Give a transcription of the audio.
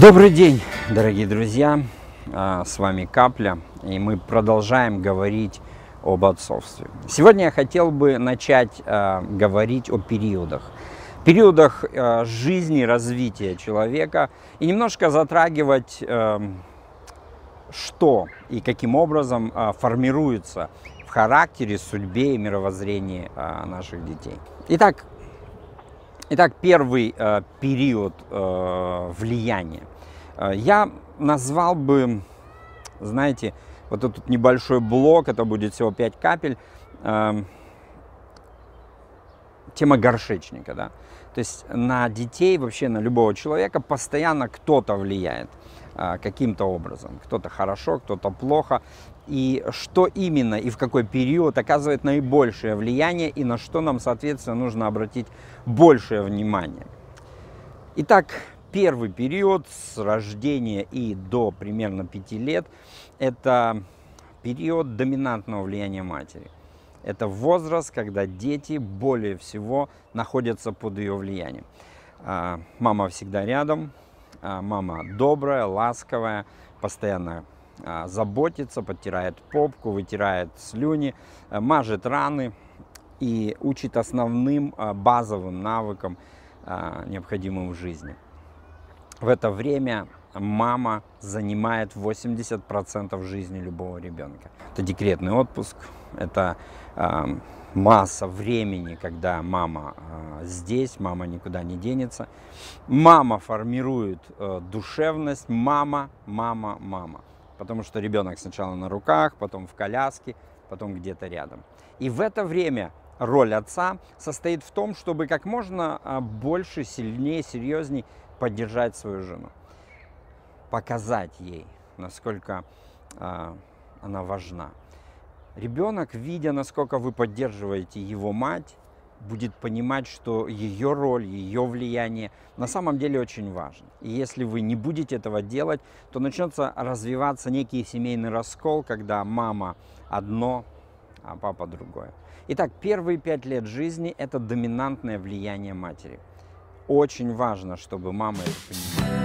Добрый день, дорогие друзья! А, с вами Капля, и мы продолжаем говорить об отцовстве. Сегодня я хотел бы начать а, говорить о периодах. Периодах а, жизни, развития человека и немножко затрагивать, что и каким образом формируется в характере, судьбе и мировоззрении наших детей. Итак, Итак, первый э, период э, влияния. Э, я назвал бы, знаете, вот этот небольшой блок, это будет всего 5 капель, э, тема горшечника, да. То есть на детей, вообще на любого человека постоянно кто-то влияет а, каким-то образом. Кто-то хорошо, кто-то плохо. И что именно и в какой период оказывает наибольшее влияние и на что нам, соответственно, нужно обратить большее внимание. Итак, первый период с рождения и до примерно 5 лет – это период доминантного влияния матери – это возраст, когда дети более всего находятся под ее влиянием. А, мама всегда рядом, а, мама добрая, ласковая, постоянно а, заботится, подтирает попку, вытирает слюни, мажет раны и учит основным базовым навыкам, необходимым в жизни. В это время мама занимает 80% жизни любого ребенка. Это декретный отпуск, это э, масса времени, когда мама э, здесь, мама никуда не денется. Мама формирует э, душевность, мама, мама, мама. Потому что ребенок сначала на руках, потом в коляске, потом где-то рядом. И в это время роль отца состоит в том, чтобы как можно а, больше, сильнее, серьезней поддержать свою жену показать ей, насколько э, она важна. Ребенок, видя, насколько вы поддерживаете его мать, будет понимать, что ее роль, ее влияние на самом деле очень важно. И если вы не будете этого делать, то начнется развиваться некий семейный раскол, когда мама одно, а папа другое. Итак, первые пять лет жизни – это доминантное влияние матери. Очень важно, чтобы мама это понимала.